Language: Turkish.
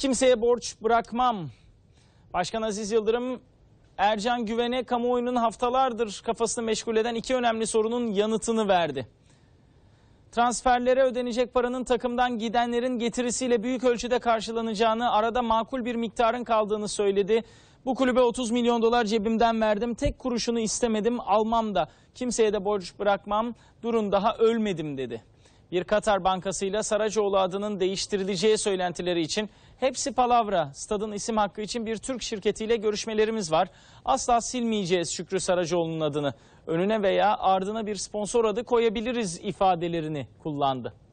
Kimseye borç bırakmam. Başkan Aziz Yıldırım Ercan Güven'e kamuoyunun haftalardır kafasını meşgul eden iki önemli sorunun yanıtını verdi. Transferlere ödenecek paranın takımdan gidenlerin getirisiyle büyük ölçüde karşılanacağını, arada makul bir miktarın kaldığını söyledi. Bu kulübe 30 milyon dolar cebimden verdim. Tek kuruşunu istemedim, almam da. Kimseye de borç bırakmam. Durun daha ölmedim dedi. Bir Katar bankasıyla Saracoğlu adının değiştirileceği söylentileri için hepsi palavra. Stadın isim hakkı için bir Türk şirketiyle görüşmelerimiz var. Asla silmeyeceğiz Şükrü Saracoğlu'nun adını. Önüne veya ardına bir sponsor adı koyabiliriz ifadelerini kullandı.